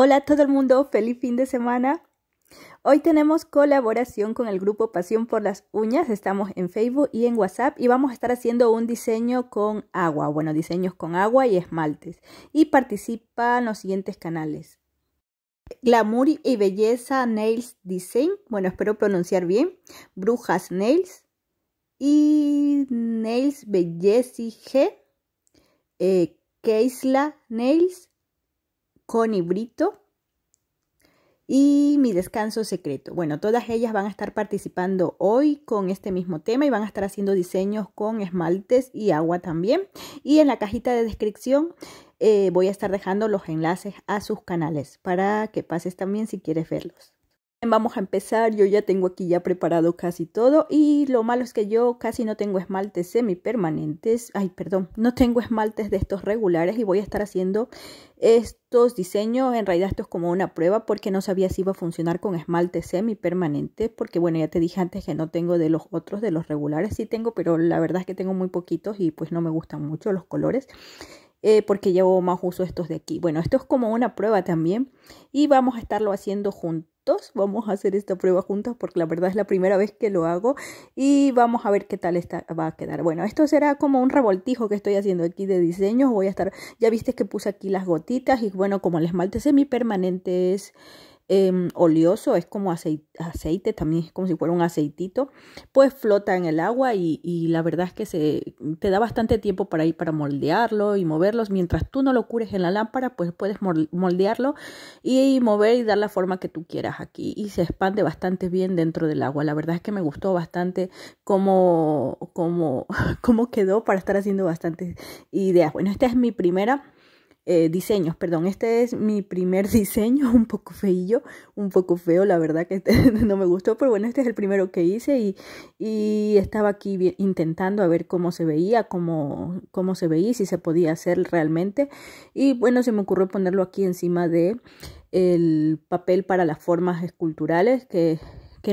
Hola a todo el mundo, feliz fin de semana. Hoy tenemos colaboración con el grupo Pasión por las Uñas. Estamos en Facebook y en WhatsApp y vamos a estar haciendo un diseño con agua, bueno, diseños con agua y esmaltes. Y participan los siguientes canales. Glamour y Belleza Nails Design, bueno, espero pronunciar bien. Brujas Nails y Nails y G. Eh, Keisla Nails con Brito y Mi descanso secreto. Bueno, todas ellas van a estar participando hoy con este mismo tema y van a estar haciendo diseños con esmaltes y agua también. Y en la cajita de descripción eh, voy a estar dejando los enlaces a sus canales para que pases también si quieres verlos. Vamos a empezar, yo ya tengo aquí ya preparado casi todo y lo malo es que yo casi no tengo esmaltes semipermanentes, ay perdón, no tengo esmaltes de estos regulares y voy a estar haciendo estos diseños, en realidad esto es como una prueba porque no sabía si iba a funcionar con esmaltes semipermanentes porque bueno ya te dije antes que no tengo de los otros, de los regulares sí tengo pero la verdad es que tengo muy poquitos y pues no me gustan mucho los colores. Eh, porque llevo más uso estos de aquí. Bueno, esto es como una prueba también y vamos a estarlo haciendo juntos Vamos a hacer esta prueba juntos porque la verdad es la primera vez que lo hago y vamos a ver qué tal está, va a quedar. Bueno, esto será como un revoltijo que estoy haciendo aquí de diseños. Voy a estar, ya viste que puse aquí las gotitas y bueno, como el esmalte semipermanente es... Em, oleoso, es como aceite, también es como si fuera un aceitito, pues flota en el agua y, la verdad es que se, te da bastante tiempo para ir para moldearlo y moverlos. Mientras tú no lo cures en la lámpara, pues puedes moldearlo y, mover y dar la forma que tú quieras aquí. Y se expande bastante bien dentro del agua. La verdad es que me gustó bastante cómo, cómo, cómo quedó para estar haciendo bastantes ideas. Bueno, esta es mi primera eh, diseños, perdón, este es mi primer diseño, un poco feillo, un poco feo, la verdad que este no me gustó, pero bueno, este es el primero que hice y, estaba aquí intentando a ver cómo se veía, cómo, cómo se veía, si se podía hacer realmente. Y bueno, se me ocurrió ponerlo aquí encima de el papel para las formas esculturales que,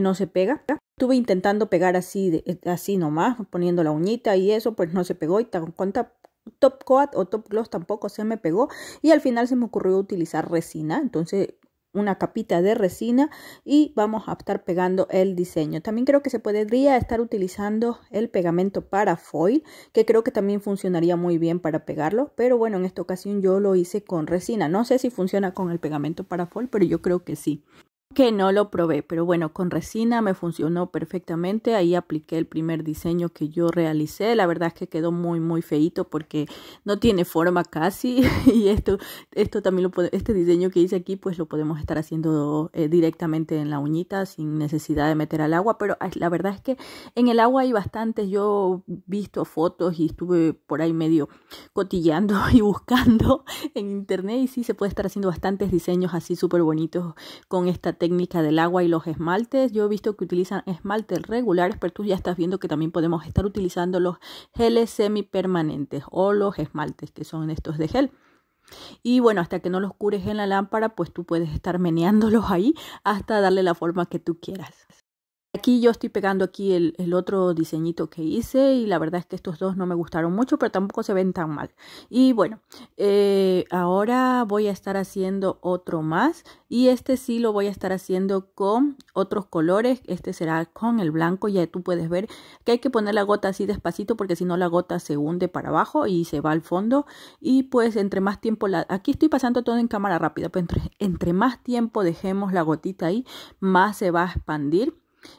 no se pega. Estuve intentando pegar así, así nomás, poniendo la uñita y eso, pues no se pegó y con, top coat o top gloss tampoco se me pegó y al final se me ocurrió utilizar resina entonces una capita de resina y vamos a estar pegando el diseño también creo que se podría estar utilizando el pegamento para foil que creo que también funcionaría muy bien para pegarlo pero bueno en esta ocasión yo lo hice con resina no sé si funciona con el pegamento para foil pero yo creo que sí que no lo probé, pero bueno, con resina me funcionó perfectamente. Ahí apliqué el primer diseño que yo realicé. La verdad es que quedó muy, muy feito porque no tiene forma casi. y esto, esto también lo este diseño que hice aquí, pues lo podemos estar haciendo eh, directamente en la uñita sin necesidad de meter al agua. Pero la verdad es que en el agua hay bastantes. Yo he visto fotos y estuve por ahí medio cotillando y buscando en internet. Y sí se puede estar haciendo bastantes diseños así súper bonitos con esta técnica del agua y los esmaltes. Yo he visto que utilizan esmaltes regulares, pero tú ya estás viendo que también podemos estar utilizando los geles semipermanentes o los esmaltes, que son estos de gel. Y bueno, hasta que no los cures en la lámpara, pues tú puedes estar meneándolos ahí hasta darle la forma que tú quieras. Aquí yo estoy pegando aquí el, otro diseñito que hice y la verdad es que estos dos no me gustaron mucho, pero tampoco se ven tan mal. Y bueno, eh, ahora voy a estar haciendo otro más y este sí lo voy a estar haciendo con otros colores. Este será con el blanco, ya tú puedes ver que hay que poner la gota así despacito porque si no la gota se hunde para abajo y se va al fondo. Y pues entre más tiempo, la... aquí estoy pasando todo en cámara rápida, pero entre, entre más tiempo dejemos la gotita ahí, más se va a expandir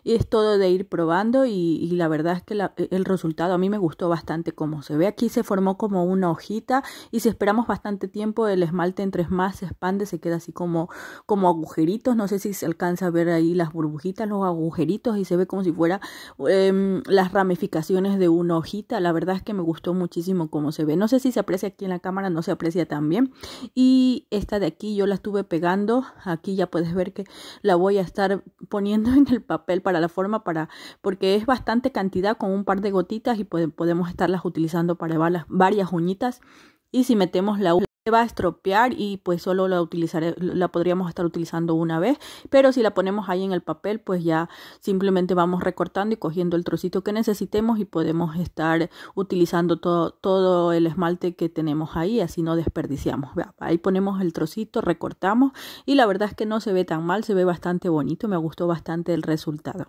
y es todo de ir probando y, la verdad es que e, el resultado a mí me gustó bastante como se ve. Aquí se formó como una hojita y si esperamos bastante tiempo el esmalte entre más se expande, se queda así como, como agujeritos. No sé si se alcanza a ver ahí las burbujitas, los agujeritos y se ve como si fuera em, las ramificaciones de una hojita. La verdad es que me gustó muchísimo como se ve. No sé si se aprecia aquí en la cámara, no se aprecia tan bien. Y esta de aquí yo la estuve pegando. Aquí ya puedes ver que la voy a estar poniendo en el papel para la forma, para, porque es bastante cantidad con un par de gotitas y podemos estarlas utilizando para varias, varias uñitas. Y si metemos la se va a estropear y pues solo la utilizaré, la podríamos estar utilizando una vez, pero si la ponemos ahí en el papel, pues ya simplemente vamos recortando y cogiendo el trocito que necesitemos y podemos estar utilizando todo, todo el esmalte que tenemos ahí, así no desperdiciamos. Ahí ponemos el trocito, recortamos y la verdad es que no se ve tan mal, se ve bastante bonito, me gustó bastante el resultado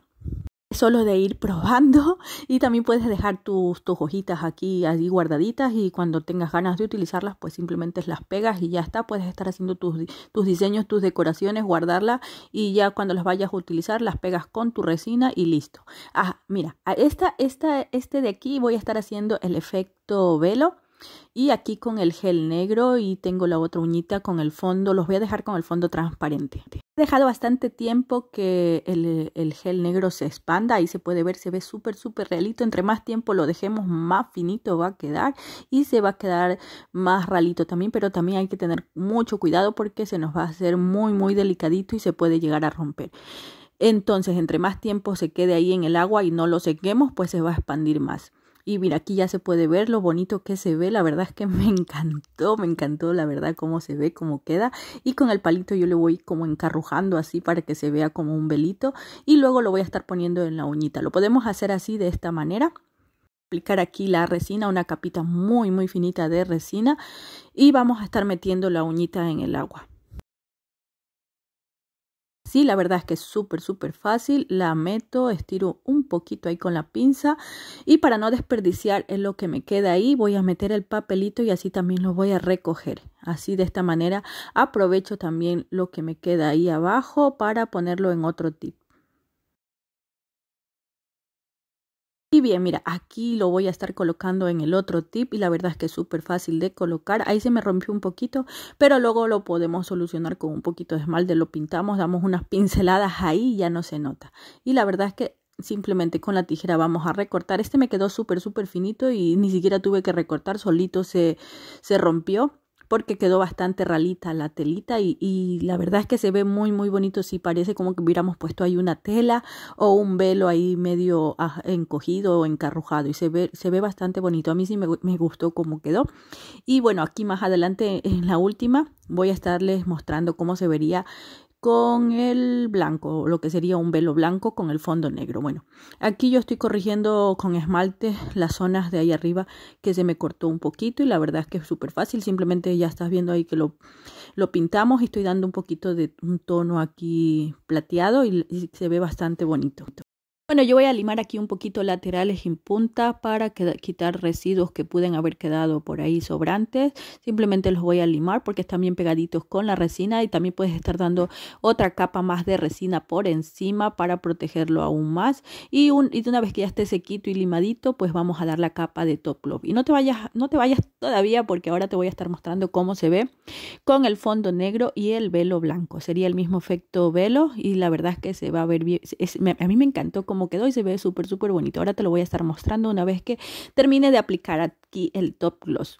solo de ir probando y también puedes dejar tus, tus hojitas aquí allí guardaditas y cuando tengas ganas de utilizarlas pues simplemente las pegas y ya está puedes estar haciendo tus, diseños tus decoraciones guardarlas y ya cuando las vayas a utilizar las pegas con tu resina y listo ah mira a esta, esta este de aquí voy a estar haciendo el efecto velo y aquí con el gel negro y tengo la otra uñita con el fondo, los voy a dejar con el fondo transparente. He dejado bastante tiempo que el, gel negro se expanda, ahí se puede ver, se ve súper, súper realito. Entre más tiempo lo dejemos, más finito va a quedar y se va a quedar más realito también, pero también hay que tener mucho cuidado porque se nos va a hacer muy, muy delicadito y se puede llegar a romper. Entonces, entre más tiempo se quede ahí en el agua y no lo sequemos, pues se va a expandir más. Y mira, aquí ya se puede ver lo bonito que se ve. La verdad es que me encantó, me encantó la verdad cómo se ve, cómo queda. Y con el palito yo le voy como encarrujando así para que se vea como un velito. Y luego lo voy a estar poniendo en la uñita. Lo podemos hacer así de esta manera aplicar aquí la resina, una capita muy muy finita de resina y vamos a estar metiendo la uñita en el agua. Sí, la verdad es que es súper, súper fácil. La meto, estiro un poquito ahí con la pinza y para no desperdiciar en lo que me queda ahí voy a meter el papelito y así también lo voy a recoger. Así de esta manera aprovecho también lo que me queda ahí abajo para ponerlo en otro tipo. Y bien, mira, aquí lo voy a estar colocando en el otro tip y la verdad es que es súper fácil de colocar. Ahí se me rompió un poquito, pero luego lo podemos solucionar con un poquito de esmalte, lo pintamos, damos unas pinceladas ahí y ya no se nota. Y la verdad es que simplemente con la tijera vamos a recortar. Este me quedó súper, súper finito y ni siquiera tuve que recortar, solito se, se rompió porque quedó bastante ralita la telita y, la verdad es que se ve muy muy bonito si parece como que hubiéramos puesto ahí una tela o un velo ahí medio ah, encogido o encarrujado y se ve, se ve bastante bonito a mí sí me, gustó cómo quedó y bueno aquí más adelante en la última voy a estarles mostrando cómo se vería con el blanco, lo que sería un velo blanco con el fondo negro. Bueno, aquí yo estoy corrigiendo con esmalte las zonas de ahí arriba que se me cortó un poquito y la verdad es que es súper fácil, simplemente ya estás viendo ahí que lo, lo pintamos y estoy dando un poquito de un tono aquí plateado y se ve bastante bonito. Bueno, yo voy a limar aquí un poquito laterales en punta para quitar residuos que pueden haber quedado por ahí sobrantes. Simplemente los voy a limar porque están bien pegaditos con la resina y también puedes estar dando otra capa más de resina por encima para protegerlo aún más. Y, una vez que ya esté sequito y limadito, pues vamos a dar la capa de top love. Y no te vayas, no te vayas todavía porque ahora te voy a estar mostrando cómo se ve con el fondo negro y el velo blanco. Sería el mismo efecto velo y la verdad es que se va a ver bien. a mí me encantó cómo quedó y se ve súper, súper bonito. Ahora te lo voy a estar mostrando una vez que termine de aplicar aquí el top gloss.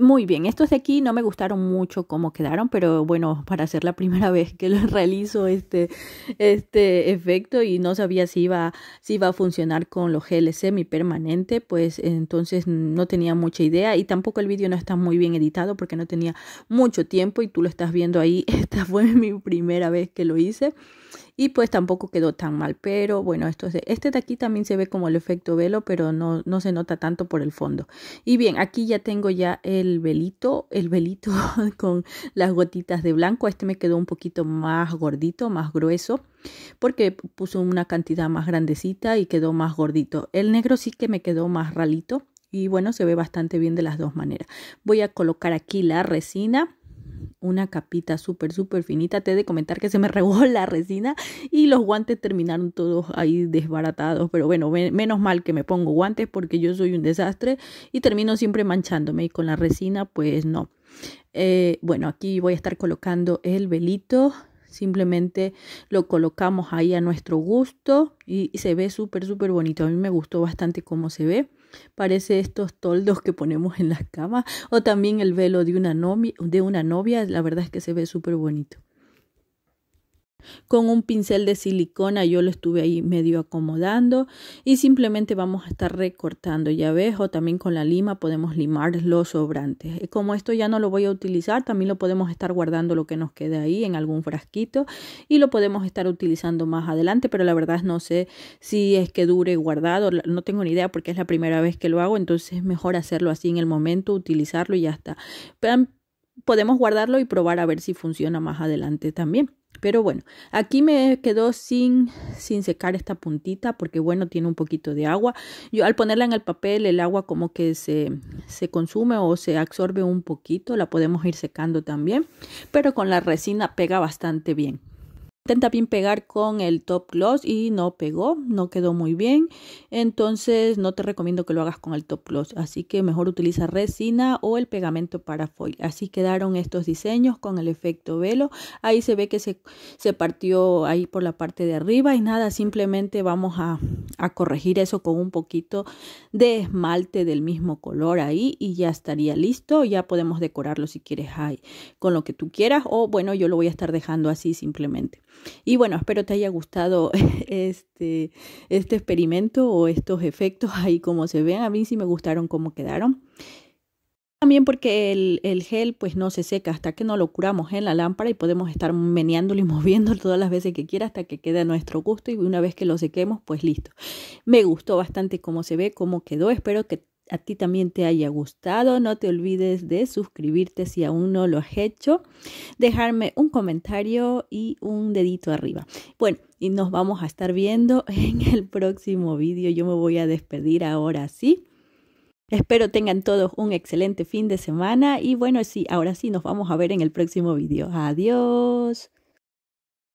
Muy bien, estos de aquí no me gustaron mucho cómo quedaron, pero bueno, para ser la primera vez que lo realizo este, este efecto y no sabía si iba, si iba a funcionar con los mi permanente pues entonces no tenía mucha idea y tampoco el vídeo no está muy bien editado porque no tenía mucho tiempo y tú lo estás viendo ahí, esta fue mi primera vez que lo hice y pues tampoco quedó tan mal. Pero bueno, esto, este de aquí también se ve como el efecto velo, pero no, no se nota tanto por el fondo. Y bien, aquí ya tengo ya el velito, el velito con las gotitas de blanco. Este me quedó un poquito más gordito, más grueso porque puso una cantidad más grandecita y quedó más gordito. El negro sí que me quedó más ralito y bueno, se ve bastante bien de las dos maneras. Voy a colocar aquí la resina una capita súper, súper finita. Te he de comentar que se me regó la resina y los guantes terminaron todos ahí desbaratados. Pero bueno, menos mal que me pongo guantes porque yo soy un desastre y termino siempre manchándome. Y con la resina, pues no. Eh, bueno, aquí voy a estar colocando el velito simplemente lo colocamos ahí a nuestro gusto y se ve súper súper bonito a mí me gustó bastante cómo se ve Parece estos toldos que ponemos en las camas o también el velo de una, novia, de una novia, la verdad es que se ve súper bonito. Con un pincel de silicona yo lo estuve ahí medio acomodando y simplemente vamos a estar recortando, ya ves, o también con la lima podemos limar los sobrantes. Eh, como esto ya no lo voy a utilizar, también lo podemos estar guardando lo que nos queda ahí en algún frasquito y lo podemos estar utilizando más adelante, pero la verdad no sé si es que dure guardado, no tengo ni idea porque es la primera vez que lo hago, entonces es mejor hacerlo así en el momento, utilizarlo y ya está podemos guardarlo y probar a ver si funciona más adelante también. Pero bueno, aquí me quedó sin, sin secar esta puntita porque bueno, tiene un poquito de agua. Yo al ponerla en el papel, el agua como que se, se consume o se absorbe un poquito, la podemos ir secando también, pero con la resina pega bastante bien. Intenta bien pegar con el top gloss y no pegó, no quedó muy bien. Entonces no te recomiendo que lo hagas con el top gloss, así que mejor utiliza resina o el pegamento para foil. Así quedaron estos diseños con el efecto velo. Ahí se ve que se, se partió ahí por la parte de arriba y nada, simplemente vamos a, corregir eso con un poquito de esmalte del mismo color ahí y ya estaría listo. Ya podemos decorarlo si quieres ahí con lo que tú quieras o bueno, yo lo voy a estar dejando así simplemente. Y bueno, espero te haya gustado este, este experimento o estos efectos ahí como se ven. A mí sí me gustaron cómo quedaron. También porque el, el, gel pues no se seca hasta que no lo curamos en la lámpara y podemos estar meneándolo y moviéndolo todas las veces que quiera hasta que quede a nuestro gusto y una vez que lo sequemos pues listo. Me gustó bastante cómo se ve, cómo quedó, espero que a ti también te haya gustado. No te olvides de suscribirte si aún no lo has hecho, dejarme un comentario y un dedito arriba. Bueno, y nos vamos a estar viendo en el próximo vídeo. Yo me voy a despedir ahora sí. Espero tengan todos un excelente fin de semana y bueno, sí, ahora sí nos vamos a ver en el próximo vídeo. Adiós.